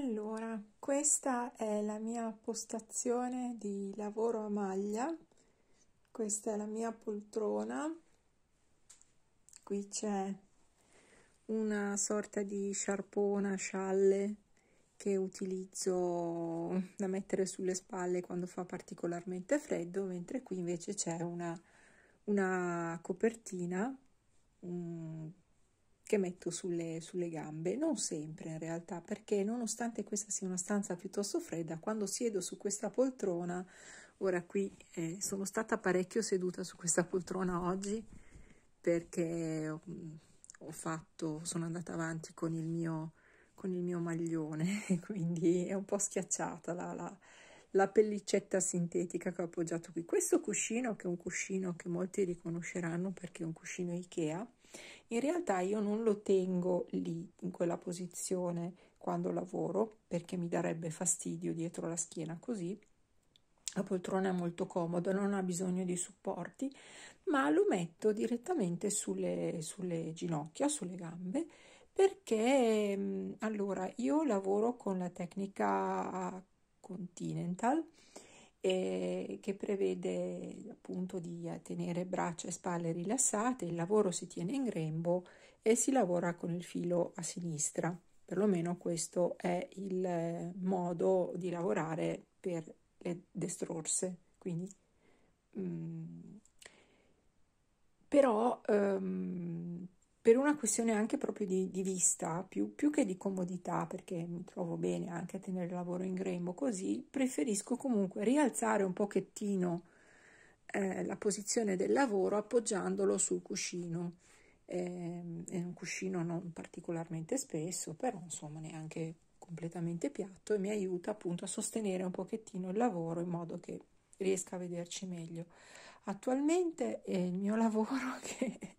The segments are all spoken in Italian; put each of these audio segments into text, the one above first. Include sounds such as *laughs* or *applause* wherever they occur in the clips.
Allora, questa è la mia postazione di lavoro a maglia, questa è la mia poltrona, qui c'è una sorta di sciarpona, scialle che utilizzo da mettere sulle spalle quando fa particolarmente freddo, mentre qui invece c'è una, una copertina, un, che metto sulle, sulle gambe, non sempre in realtà, perché nonostante questa sia una stanza piuttosto fredda, quando siedo su questa poltrona, ora qui eh, sono stata parecchio seduta su questa poltrona oggi perché ho, mm, ho fatto, sono andata avanti con il mio, con il mio maglione, *laughs* quindi è un po' schiacciata la, la, la pellicetta sintetica che ho appoggiato qui. Questo cuscino, che è un cuscino che molti riconosceranno perché è un cuscino Ikea, in realtà io non lo tengo lì, in quella posizione, quando lavoro, perché mi darebbe fastidio dietro la schiena così. La poltrona è molto comoda, non ha bisogno di supporti, ma lo metto direttamente sulle, sulle ginocchia, sulle gambe, perché mm, allora io lavoro con la tecnica Continental e che prevede appunto di tenere braccia e spalle rilassate, il lavoro si tiene in grembo e si lavora con il filo a sinistra. Perlomeno questo è il modo di lavorare per le destrorse. Quindi, mh, mm. però, um, per una questione anche proprio di, di vista, più, più, che di comodità, perché mi trovo bene anche a tenere il lavoro in grembo così, preferisco comunque rialzare un pochettino eh, la posizione del lavoro appoggiandolo sul cuscino. Eh, è un cuscino non particolarmente spesso, però insomma neanche completamente piatto e mi aiuta appunto a sostenere un pochettino il lavoro in modo che riesca a vederci meglio. Attualmente è il mio *laughs* lavoro che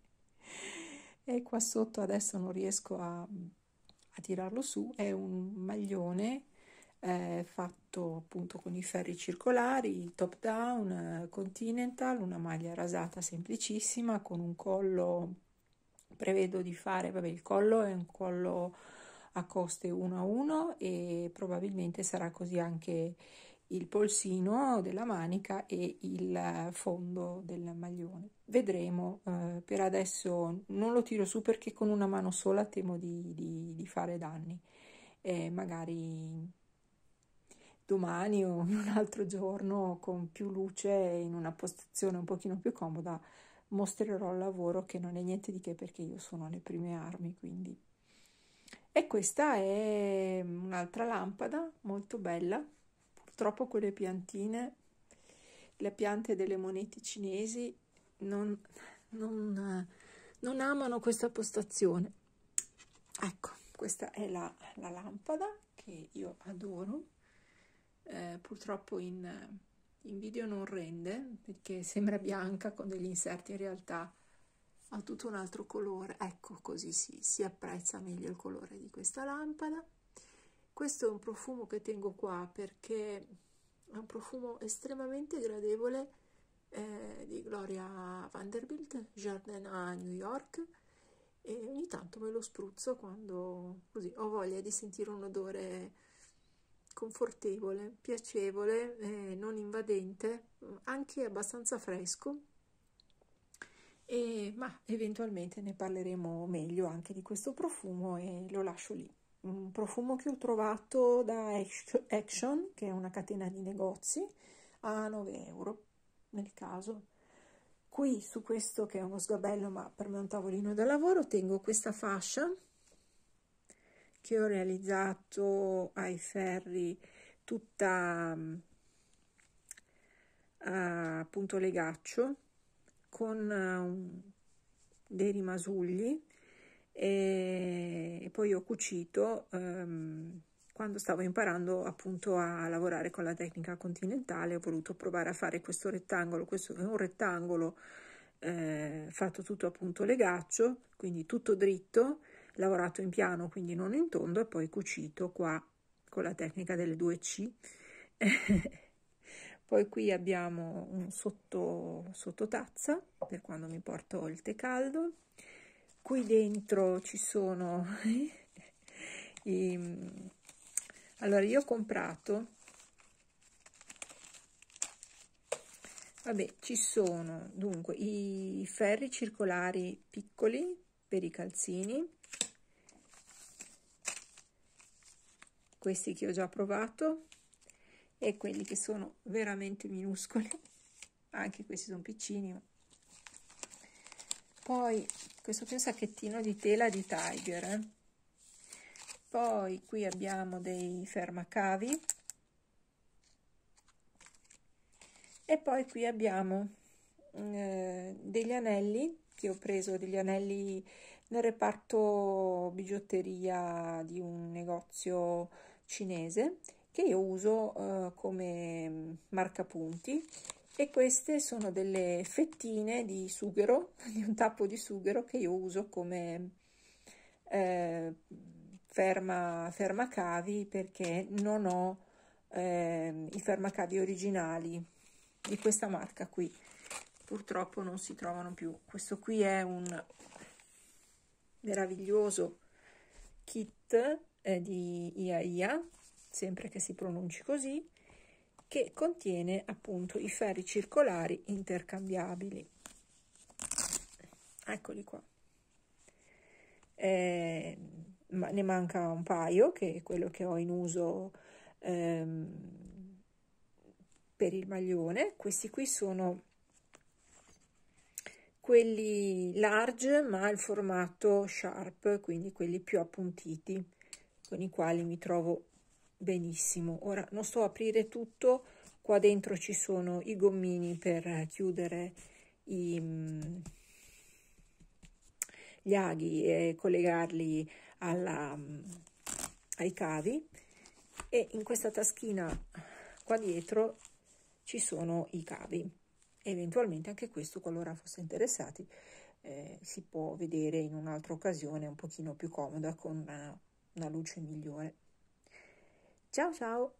e qua sotto adesso non riesco a, a tirarlo su, è un maglione eh, fatto appunto con i ferri circolari, top down, eh, continental, una maglia rasata semplicissima con un collo, prevedo di fare, vabbè il collo è un collo a coste 1 a 1 e probabilmente sarà così anche il polsino della manica e il eh, fondo del maglione. Vedremo, eh, per adesso non lo tiro su perché con una mano sola temo di, di, di fare danni. Eh, magari domani o un altro giorno con più luce in una postazione un pochino più comoda mostrerò il lavoro che non è niente di che perché io sono alle prime armi quindi e questa è un'altra lampada molto bella Purtroppo quelle piantine, le piante delle monete cinesi, non, non, non amano questa postazione. Ecco, questa è la, la lampada che io adoro. Eh, purtroppo in, in video non rende perché sembra bianca con degli inserti, in realtà ha tutto un altro colore. Ecco, così si, si apprezza meglio il colore di questa lampada. Questo è un profumo che tengo qua perché è un profumo estremamente gradevole eh, di Gloria Vanderbilt, Jardin a New York e ogni tanto me lo spruzzo quando così, ho voglia di sentire un odore confortevole, piacevole, eh, non invadente, anche abbastanza fresco. E, ma eventualmente ne parleremo meglio anche di questo profumo e lo lascio lì un profumo che ho trovato da Action, che è una catena di negozi, a 9 euro nel caso. Qui su questo che è uno sgabello ma per me è un tavolino da lavoro tengo questa fascia che ho realizzato ai ferri tutta a, appunto legaccio con uh, un, dei rimasugli e, e poi ho cucito ehm, quando stavo imparando appunto a lavorare con la tecnica continentale ho voluto provare a fare questo rettangolo questo è un rettangolo eh, fatto tutto appunto legaccio quindi tutto dritto lavorato in piano quindi non in tondo e poi cucito qua con la tecnica delle 2c *laughs* poi qui abbiamo un sotto, sotto tazza per quando mi porto il tè caldo qui dentro ci sono *laughs* i, allora io ho comprato vabbè ci sono dunque i ferri circolari piccoli per i calzini questi che ho già provato e quelli che sono veramente minuscoli *laughs* anche questi sono piccini poi questo qui è un sacchettino di tela di Tiger eh? poi qui abbiamo dei fermacavi e poi qui abbiamo mm, eh, degli anelli che ho preso degli anelli nel reparto bigiotteria di un negozio cinese che io uso eh, come mm, marcapunti e queste sono delle fettine di sughero, *laughs* di un tappo di sughero che io uso come eh, ferma, fermacavi perché non ho eh, i fermacavi originali di questa marca qui. Purtroppo non si trovano più. Questo qui è un meraviglioso kit eh, di IAIA, sempre che si pronunci così, che contiene appunto i ferri circolari intercambiabili. Eccoli qua. Eh, ma ne manca un paio, che è quello che ho in uso ehm, per il maglione. Questi qui sono quelli large ma il formato sharp, quindi quelli più appuntiti, con i quali mi trovo benissimo. Ora non sto a aprire tutto, qua dentro ci sono i gommini per chiudere i, mm, gli aghi e collegarli alla, mm, ai cavi e in questa taschina qua dietro ci sono i cavi. Eventualmente anche questo, qualora fosse interessati, eh, si può vedere in un'altra occasione un pochino più comoda con una, una luce migliore. Ciao ciao!